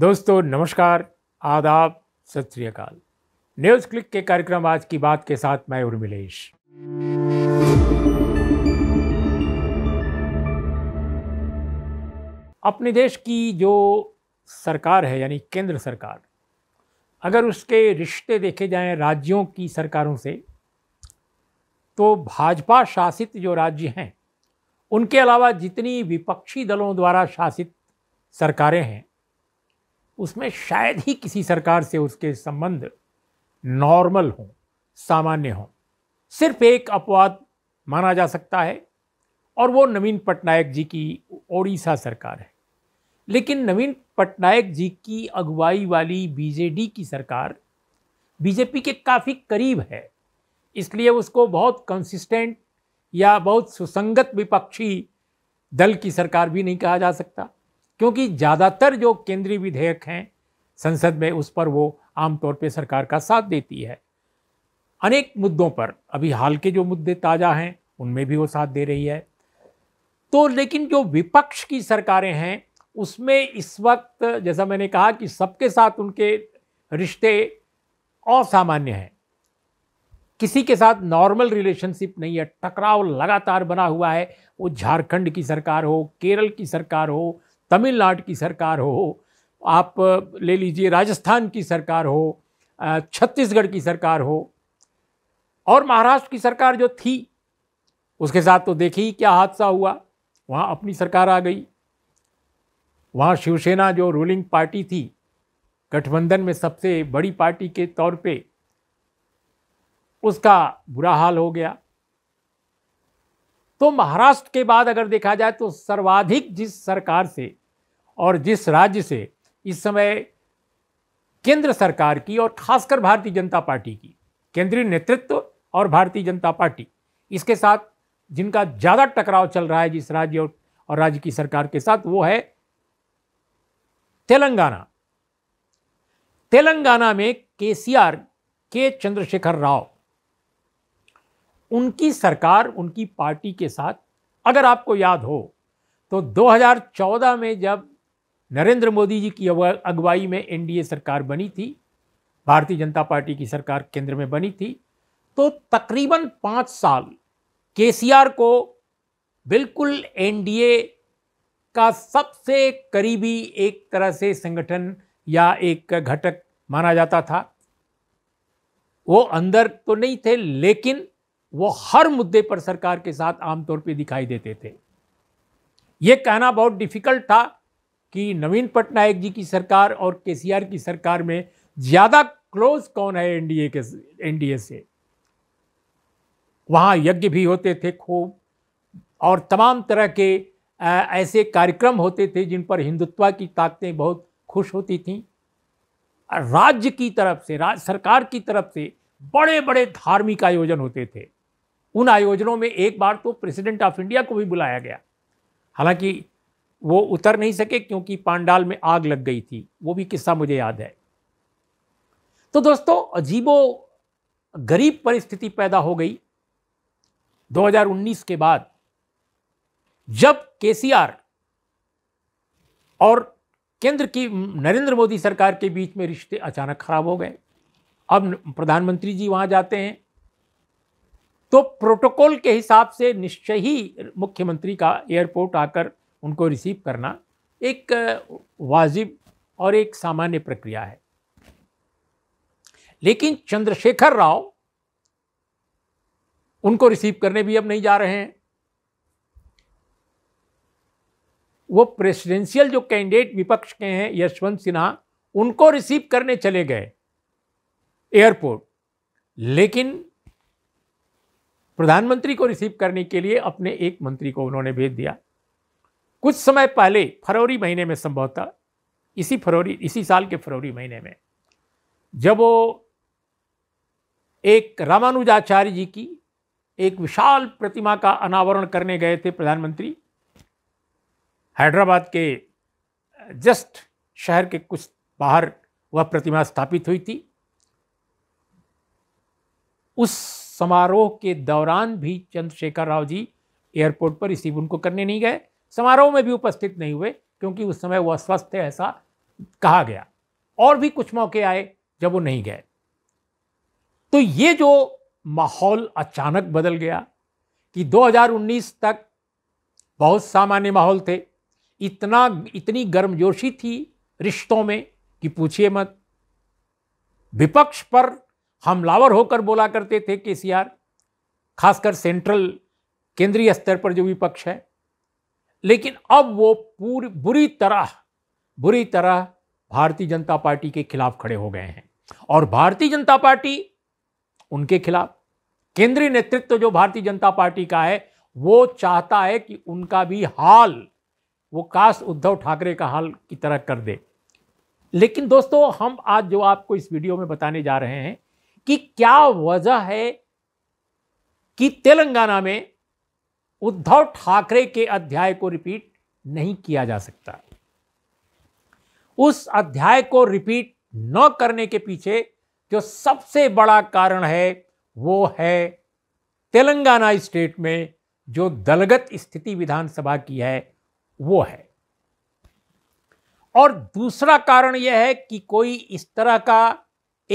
दोस्तों नमस्कार आदाब सत श्रीकाल न्यूज़ क्लिक के कार्यक्रम आज की बात के साथ मैं उर्मिलेश अपने देश की जो सरकार है यानी केंद्र सरकार अगर उसके रिश्ते देखे जाएं राज्यों की सरकारों से तो भाजपा शासित जो राज्य हैं उनके अलावा जितनी विपक्षी दलों द्वारा शासित सरकारें हैं उसमें शायद ही किसी सरकार से उसके संबंध नॉर्मल हों सामान्य हों सिर्फ एक अपवाद माना जा सकता है और वो नवीन पटनायक जी की ओडिशा सरकार है लेकिन नवीन पटनायक जी की अगुवाई वाली बीजेडी की सरकार बीजेपी के काफ़ी करीब है इसलिए उसको बहुत कंसिस्टेंट या बहुत सुसंगत विपक्षी दल की सरकार भी नहीं कहा जा सकता क्योंकि ज़्यादातर जो केंद्रीय विधेयक हैं संसद में उस पर वो आमतौर पर सरकार का साथ देती है अनेक मुद्दों पर अभी हाल के जो मुद्दे ताज़ा हैं उनमें भी वो साथ दे रही है तो लेकिन जो विपक्ष की सरकारें हैं उसमें इस वक्त जैसा मैंने कहा कि सबके साथ उनके रिश्ते असामान्य हैं किसी के साथ नॉर्मल रिलेशनशिप नहीं है टकराव लगातार बना हुआ है वो झारखंड की सरकार हो केरल की सरकार हो तमिलनाडु की सरकार हो आप ले लीजिए राजस्थान की सरकार हो छत्तीसगढ़ की सरकार हो और महाराष्ट्र की सरकार जो थी उसके साथ तो देखिए क्या हादसा हुआ वहाँ अपनी सरकार आ गई वहाँ शिवसेना जो रूलिंग पार्टी थी गठबंधन में सबसे बड़ी पार्टी के तौर पे उसका बुरा हाल हो गया तो महाराष्ट्र के बाद अगर देखा जाए तो सर्वाधिक जिस सरकार से और जिस राज्य से इस समय केंद्र सरकार की और खासकर भारतीय जनता पार्टी की केंद्रीय नेतृत्व और भारतीय जनता पार्टी इसके साथ जिनका ज़्यादा टकराव चल रहा है जिस राज्य और राज्य की सरकार के साथ वो है तेलंगाना तेलंगाना में केसीआर के चंद्रशेखर राव उनकी सरकार उनकी पार्टी के साथ अगर आपको याद हो तो 2014 में जब नरेंद्र मोदी जी की अगुवाई में एनडीए सरकार बनी थी भारतीय जनता पार्टी की सरकार केंद्र में बनी थी तो तकरीबन पाँच साल के को बिल्कुल एनडीए का सबसे करीबी एक तरह से संगठन या एक घटक माना जाता था वो अंदर तो नहीं थे लेकिन वो हर मुद्दे पर सरकार के साथ आमतौर पे दिखाई देते थे ये कहना बहुत डिफिकल्ट था कि नवीन पटनायक जी की सरकार और के की सरकार में ज़्यादा क्लोज कौन है एनडीए के एनडीए से वहाँ यज्ञ भी होते थे खूब और तमाम तरह के ऐसे कार्यक्रम होते थे जिन पर हिंदुत्व की ताकतें बहुत खुश होती थीं राज्य की तरफ से राज्य सरकार की तरफ से बड़े बड़े धार्मिक आयोजन होते थे उन आयोजनों में एक बार तो प्रेसिडेंट ऑफ इंडिया को भी बुलाया गया हालांकि वो उतर नहीं सके क्योंकि पांडाल में आग लग गई थी वो भी किस्सा मुझे याद है तो दोस्तों अजीबो गरीब परिस्थिति पैदा हो गई 2019 के बाद जब केसीआर और केंद्र की नरेंद्र मोदी सरकार के बीच में रिश्ते अचानक खराब हो गए अब प्रधानमंत्री जी वहां जाते हैं तो प्रोटोकॉल के हिसाब से निश्चय ही मुख्यमंत्री का एयरपोर्ट आकर उनको रिसीव करना एक वाजिब और एक सामान्य प्रक्रिया है लेकिन चंद्रशेखर राव उनको रिसीव करने भी अब नहीं जा रहे हैं वो प्रेसिडेंशियल जो कैंडिडेट विपक्ष के हैं यशवंत सिन्हा उनको रिसीव करने चले गए एयरपोर्ट लेकिन प्रधानमंत्री को रिसीव करने के लिए अपने एक मंत्री को उन्होंने भेज दिया कुछ समय पहले फरवरी महीने में संभवतः इसी फरवरी इसी साल के फरवरी महीने में जब वो एक रामानुजाचार्य जी की एक विशाल प्रतिमा का अनावरण करने गए थे प्रधानमंत्री हैदराबाद के जस्ट शहर के कुछ बाहर वह प्रतिमा स्थापित हुई थी उस समारोह के दौरान भी चंद्रशेखर राव जी एयरपोर्ट पर रिसीव उनको करने नहीं गए समारोह में भी उपस्थित नहीं हुए क्योंकि उस समय वह स्वस्थ थे ऐसा कहा गया और भी कुछ मौके आए जब वो नहीं गए तो ये जो माहौल अचानक बदल गया कि 2019 तक बहुत सामान्य माहौल थे इतना इतनी गर्मजोशी थी रिश्तों में कि पूछिए मत विपक्ष पर हमलावर होकर बोला करते थे के सी आर खासकर सेंट्रल केंद्रीय स्तर पर जो विपक्ष है लेकिन अब वो पूरी बुरी तरह बुरी तरह भारतीय जनता पार्टी के खिलाफ खड़े हो गए हैं और भारतीय जनता पार्टी उनके खिलाफ केंद्रीय नेतृत्व जो भारतीय जनता पार्टी का है वो चाहता है कि उनका भी हाल वो काश उद्धव ठाकरे का हाल की तरह कर दे लेकिन दोस्तों हम आज जो आपको इस वीडियो में बताने जा रहे हैं कि क्या वजह है कि तेलंगाना में उद्धव ठाकरे के अध्याय को रिपीट नहीं किया जा सकता उस अध्याय को रिपीट न करने के पीछे जो सबसे बड़ा कारण है वो है तेलंगाना स्टेट में जो दलगत स्थिति विधानसभा की है वो है और दूसरा कारण यह है कि कोई इस तरह का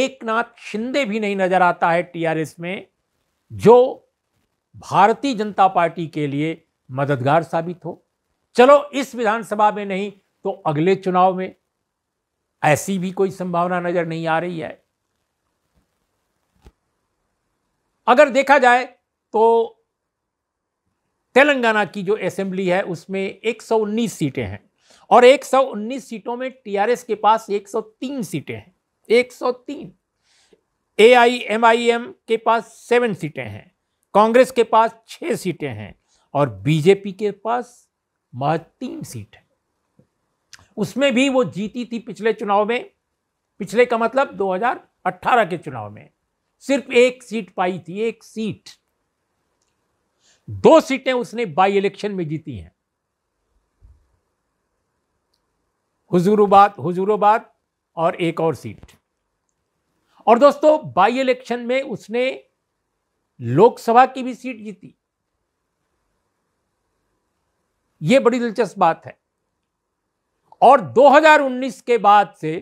एक नाथ शिंदे भी नहीं नजर आता है टीआरएस में जो भारतीय जनता पार्टी के लिए मददगार साबित हो चलो इस विधानसभा में नहीं तो अगले चुनाव में ऐसी भी कोई संभावना नजर नहीं आ रही है अगर देखा जाए तो तेलंगाना की जो असेंबली है उसमें 119 सीटें हैं और 119 सीटों में टीआरएस के पास 103 सीटें हैं 103 एआईएमआईएम के पास सेवन सीटें हैं कांग्रेस के पास छः सीटें हैं और बीजेपी के पास महज तीन सीट है उसमें भी वो जीती थी पिछले चुनाव में पिछले का मतलब 2018 के चुनाव में सिर्फ एक सीट पाई थी एक सीट दो सीटें उसने बाई इलेक्शन में जीती हैं हुजूरबाद हुजूरबाद और एक और सीट और दोस्तों बाई इलेक्शन में उसने लोकसभा की भी सीट जीती यह बड़ी दिलचस्प बात है और 2019 के बाद से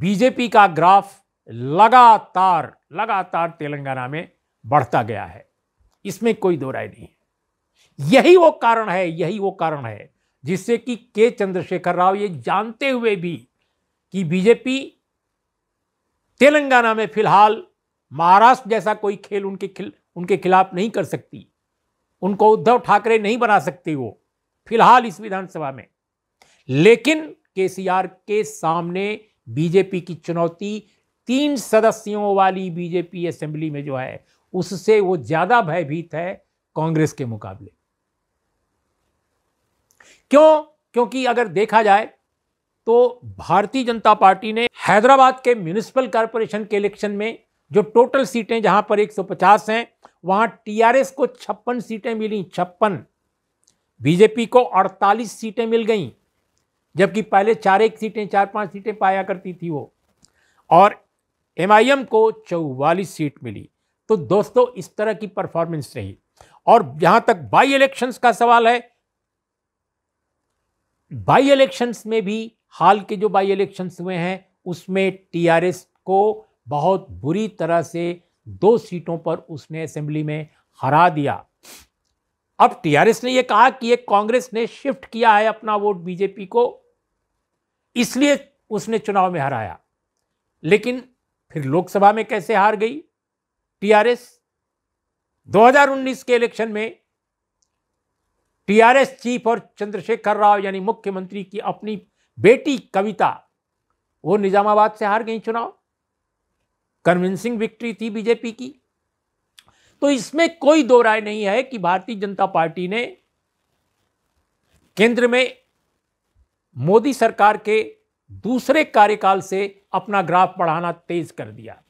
बीजेपी का ग्राफ लगातार लगातार तेलंगाना में बढ़ता गया है इसमें कोई दो राय नहीं है यही वो कारण है यही वो कारण है जिससे कि के चंद्रशेखर राव ये जानते हुए भी कि बीजेपी तेलंगाना में फिलहाल महाराष्ट्र जैसा कोई खेल उनके खिल उनके खिलाफ नहीं कर सकती उनको उद्धव ठाकरे नहीं बना सकते वो फिलहाल इस विधानसभा में लेकिन केसीआर के सामने बीजेपी की चुनौती तीन सदस्यों वाली बीजेपी असेंबली में जो है उससे वो ज्यादा भयभीत है कांग्रेस के मुकाबले क्यों क्योंकि अगर देखा जाए तो भारतीय जनता पार्टी ने हैदराबाद के म्यूनिसिपल कॉरपोरेशन के इलेक्शन में जो टोटल सीटें जहां पर 150 हैं वहां टीआरएस को छप्पन सीटें मिली छप्पन बीजेपी को 48 सीटें मिल गई जबकि पहले चार एक सीटें चार पांच सीटें पाया करती थी वो और एमआईएम को चौवालीस सीट मिली तो दोस्तों इस तरह की परफॉर्मेंस रही और जहां तक बाई इलेक्शंस का सवाल है बाई इलेक्शंस में भी हाल के जो बाई इलेक्शंस हुए हैं उसमें टीआरएस को बहुत बुरी तरह से दो सीटों पर उसने असेंबली में हरा दिया अब टीआरएस ने यह कहा कि ये कांग्रेस ने शिफ्ट किया है अपना वोट बीजेपी को इसलिए उसने चुनाव में हराया लेकिन फिर लोकसभा में कैसे हार गई टीआरएस 2019 के इलेक्शन में टीआरएस चीफ और चंद्रशेखर राव यानी मुख्यमंत्री की अपनी बेटी कविता वो निजामाबाद से हार गई चुनाव कन्विंसिंग विक्ट्री थी बीजेपी की तो इसमें कोई दो राय नहीं है कि भारतीय जनता पार्टी ने केंद्र में मोदी सरकार के दूसरे कार्यकाल से अपना ग्राफ बढ़ाना तेज कर दिया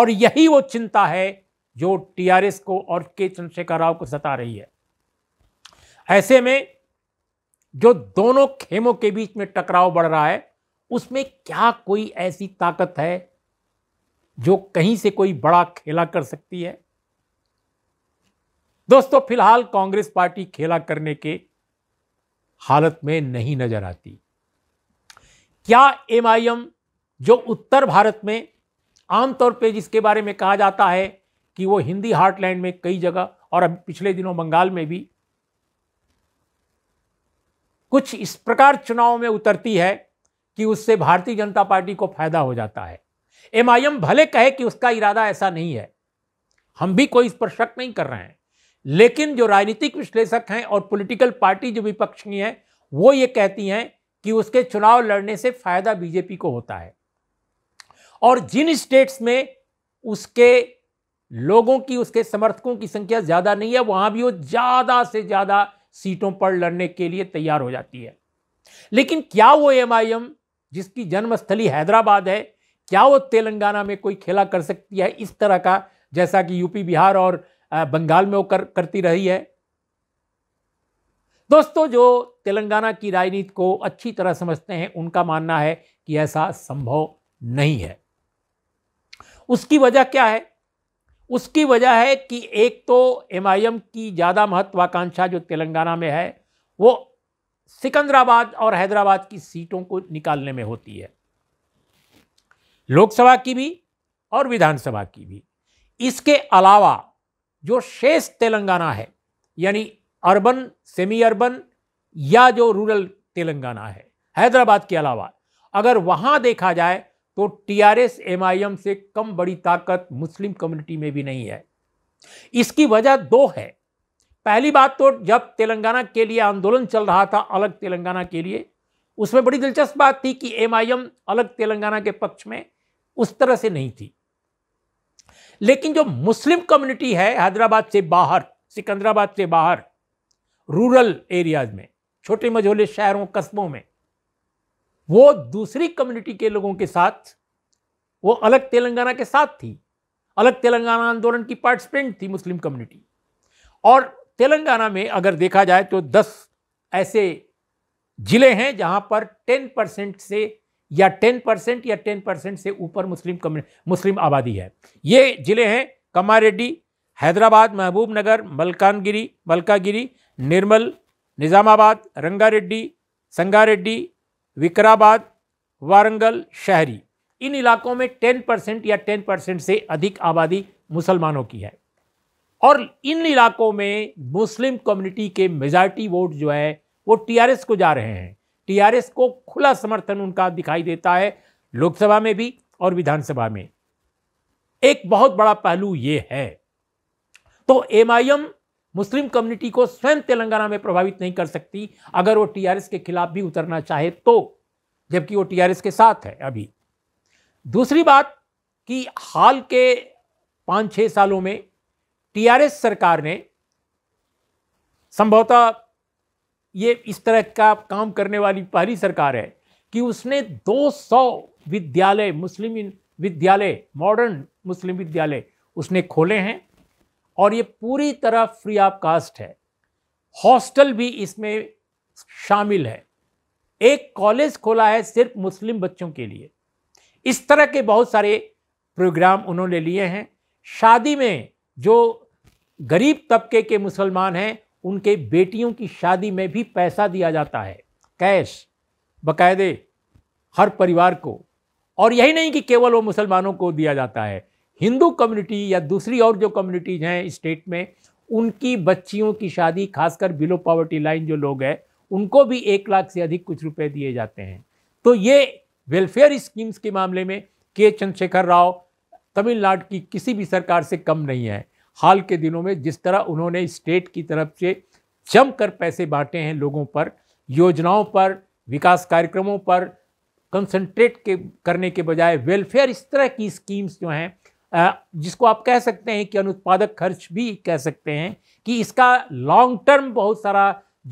और यही वो चिंता है जो टीआरएस को और के चंद्रशेखर राव को सता रही है ऐसे में जो दोनों खेमों के बीच में टकराव बढ़ रहा है उसमें क्या कोई ऐसी ताकत है जो कहीं से कोई बड़ा खेला कर सकती है दोस्तों फिलहाल कांग्रेस पार्टी खेला करने के हालत में नहीं नजर आती क्या एमआईएम जो उत्तर भारत में आमतौर पे जिसके बारे में कहा जाता है कि वो हिंदी हार्टलैंड में कई जगह और अब पिछले दिनों बंगाल में भी कुछ इस प्रकार चुनाव में उतरती है कि उससे भारतीय जनता पार्टी को फायदा हो जाता है एमआईएम भले कहे कि उसका इरादा ऐसा नहीं है हम भी कोई इस पर शक नहीं कर रहे हैं लेकिन जो राजनीतिक विश्लेषक हैं और पॉलिटिकल पार्टी जो विपक्ष की हैं वो ये कहती हैं कि उसके चुनाव लड़ने से फायदा बीजेपी को होता है और जिन स्टेट्स में उसके लोगों की उसके समर्थकों की संख्या ज़्यादा नहीं है वहाँ भी वो ज़्यादा से ज़्यादा सीटों पर लड़ने के लिए तैयार हो जाती है लेकिन क्या वो एम जिसकी जन्मस्थली हैदराबाद है क्या वो तेलंगाना में कोई खेला कर सकती है इस तरह का जैसा कि यूपी बिहार और बंगाल में वो कर करती रही है दोस्तों जो तेलंगाना की राजनीति को अच्छी तरह समझते हैं उनका मानना है कि ऐसा संभव नहीं है उसकी वजह क्या है उसकी वजह है कि एक तो एम की ज़्यादा महत्वाकांक्षा जो तेलंगाना में है वो सिकंदराबाद और हैदराबाद की सीटों को निकालने में होती है लोकसभा की भी और विधानसभा की भी इसके अलावा जो शेष तेलंगाना है यानी अर्बन सेमी अर्बन या जो रूरल तेलंगाना है हैदराबाद के अलावा अगर वहाँ देखा जाए तो टीआरएस एमआईएम से कम बड़ी ताकत मुस्लिम कम्युनिटी में भी नहीं है इसकी वजह दो है पहली बात तो जब तेलंगाना के लिए आंदोलन चल रहा था अलग तेलंगाना के लिए उसमें बड़ी दिलचस्प बात थी कि एमआईएम अलग तेलंगाना के पक्ष में उस तरह से नहीं थी लेकिन जो मुस्लिम कम्युनिटी है हैदराबाद से बाहर सिकंदराबाद से बाहर रूरल एरियाज में छोटे मझोले शहरों कस्बों में वो दूसरी कम्युनिटी के लोगों के साथ वो अलग तेलंगाना के साथ थी अलग तेलंगाना आंदोलन की पार्टिसिपेंट थी मुस्लिम कम्युनिटी और तेलंगाना में अगर देखा जाए तो दस ऐसे जिले हैं जहां पर 10 परसेंट से या 10 परसेंट या 10 परसेंट से ऊपर मुस्लिम मुस्लिम आबादी है ये जिले हैं कमारेड्डी हैदराबाद महबूब नगर मलकानगिरी मलकागिरी निर्मल निज़ामाबाद रंगारेड्डी संगारेड्डी विकराबाद वारंगल शहरी इन इलाकों में 10 परसेंट या 10 परसेंट से अधिक आबादी मुसलमानों की है और इन इलाकों में मुस्लिम कम्युनिटी के मेजॉरिटी वोट जो है वो टीआरएस को जा रहे हैं टीआरएस को खुला समर्थन उनका दिखाई देता है लोकसभा में भी और विधानसभा में एक बहुत बड़ा पहलू ये है तो एमआईएम मुस्लिम कम्युनिटी को स्वयं तेलंगाना में प्रभावित नहीं कर सकती अगर वो टीआरएस के खिलाफ भी उतरना चाहे तो जबकि वो टीआरएस के साथ है अभी दूसरी बात कि हाल के पांच छह सालों में टीआरएस सरकार ने संभवतः ये इस तरह का काम करने वाली पहली सरकार है कि उसने 200 विद्यालय मुस्लिम विद्यालय मॉडर्न मुस्लिम विद्यालय उसने खोले हैं और ये पूरी तरह फ्री ऑफ कास्ट है हॉस्टल भी इसमें शामिल है एक कॉलेज खोला है सिर्फ मुस्लिम बच्चों के लिए इस तरह के बहुत सारे प्रोग्राम उन्होंने लिए हैं शादी में जो गरीब तबके के मुसलमान हैं उनके बेटियों की शादी में भी पैसा दिया जाता है कैश बकायदे हर परिवार को और यही नहीं कि केवल वो मुसलमानों को दिया जाता है हिंदू कम्युनिटी या दूसरी और जो कम्युनिटीज हैं स्टेट में उनकी बच्चियों की शादी खासकर बिलो पॉवर्टी लाइन जो लोग हैं उनको भी एक लाख से अधिक कुछ रुपए दिए जाते हैं तो ये वेलफेयर स्कीम्स के मामले में के चंद्रशेखर राव तमिलनाडु की किसी भी सरकार से कम नहीं है हाल के दिनों में जिस तरह उन्होंने स्टेट की तरफ से जमकर पैसे बांटे हैं लोगों पर योजनाओं पर विकास कार्यक्रमों पर कंसंट्रेट के करने के बजाय वेलफेयर इस तरह की स्कीम्स जो हैं जिसको आप कह सकते हैं कि अनुत्पादक खर्च भी कह सकते हैं कि इसका लॉन्ग टर्म बहुत सारा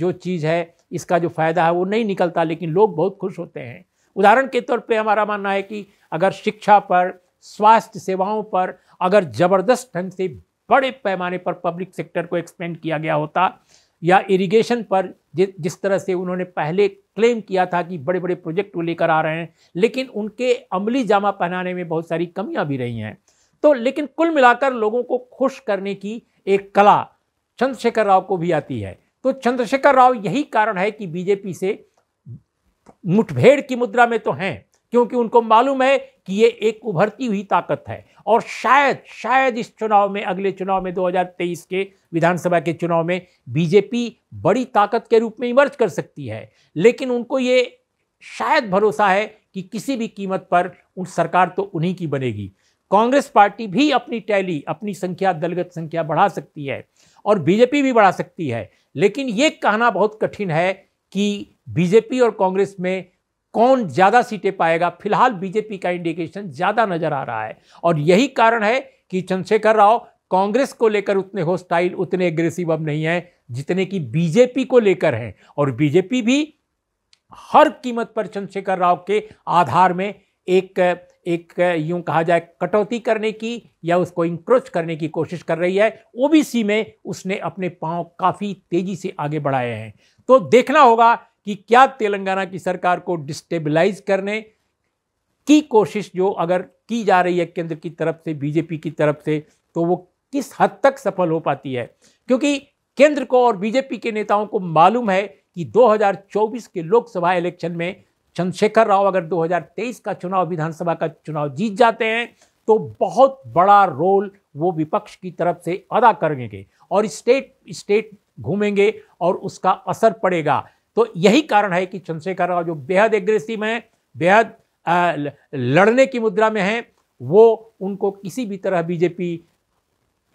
जो चीज़ है इसका जो फ़ायदा है वो नहीं निकलता लेकिन लोग बहुत खुश होते हैं उदाहरण के तौर पे हमारा मानना है कि अगर शिक्षा पर स्वास्थ्य सेवाओं पर अगर ज़बरदस्त ढंग से बड़े पैमाने पर पब्लिक सेक्टर को एक्सपेंड किया गया होता या इरिगेशन पर जि, जिस तरह से उन्होंने पहले क्लेम किया था कि बड़े बड़े प्रोजेक्ट वो लेकर आ रहे हैं लेकिन उनके अमली जामा पहनाने में बहुत सारी कमियां भी रही हैं तो लेकिन कुल मिलाकर लोगों को खुश करने की एक कला चंद्रशेखर राव को भी आती है तो चंद्रशेखर राव यही कारण है कि बीजेपी से मुठभेड़ की मुद्रा में तो हैं क्योंकि उनको मालूम है कि ये एक उभरती हुई ताकत है और शायद शायद इस चुनाव में अगले चुनाव में 2023 के विधानसभा के चुनाव में बीजेपी बड़ी ताकत के रूप में इमर्ज कर सकती है लेकिन उनको ये शायद भरोसा है कि किसी भी कीमत पर उन सरकार तो उन्हीं की बनेगी कांग्रेस पार्टी भी अपनी टैली अपनी संख्या दलगत संख्या बढ़ा सकती है और बीजेपी भी बढ़ा सकती है लेकिन ये कहना बहुत कठिन है कि बीजेपी और कांग्रेस में कौन ज़्यादा सीटें पाएगा फिलहाल बीजेपी का इंडिकेशन ज़्यादा नज़र आ रहा है और यही कारण है कि चंद्रशेखर राव कांग्रेस को लेकर उतने होस्टाइल उतने एग्रेसिव अब नहीं हैं जितने कि बीजेपी को लेकर हैं और बीजेपी भी हर कीमत पर चंद्रशेखर राव के आधार में एक एक यूं कहा जाए कटौती करने की या उसको इंक्रोच करने की कोशिश कर रही है ओबीसी में उसने अपने पांव काफ़ी तेज़ी से आगे बढ़ाए हैं तो देखना होगा कि क्या तेलंगाना की सरकार को डिस्टेबलाइज करने की कोशिश जो अगर की जा रही है केंद्र की तरफ से बीजेपी की तरफ से तो वो किस हद तक सफल हो पाती है क्योंकि केंद्र को और बीजेपी के नेताओं को मालूम है कि 2024 के लोकसभा इलेक्शन में चंद्रशेखर राव अगर 2023 का चुनाव विधानसभा का चुनाव जीत जाते हैं तो बहुत बड़ा रोल वो विपक्ष की तरफ से अदा करेंगे और स्टेट स्टेट घूमेंगे और उसका असर पड़ेगा तो यही कारण है कि चंद्रशेखर राव जो बेहद एग्रेसिव हैं बेहद लड़ने की मुद्रा में हैं वो उनको किसी भी तरह बीजेपी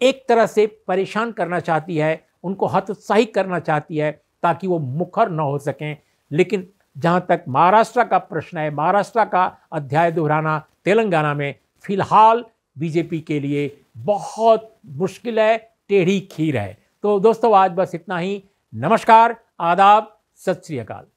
एक तरह से परेशान करना चाहती है उनको हतोत्साहित करना चाहती है ताकि वो मुखर न हो सकें लेकिन जहाँ तक महाराष्ट्र का प्रश्न है महाराष्ट्र का अध्याय दोहराना तेलंगाना में फिलहाल बीजेपी के लिए बहुत मुश्किल है टेढ़ी खीर है तो दोस्तों आज बस इतना ही नमस्कार आदाब ਸਤਿ ਸ੍ਰੀ ਅਕਾਲ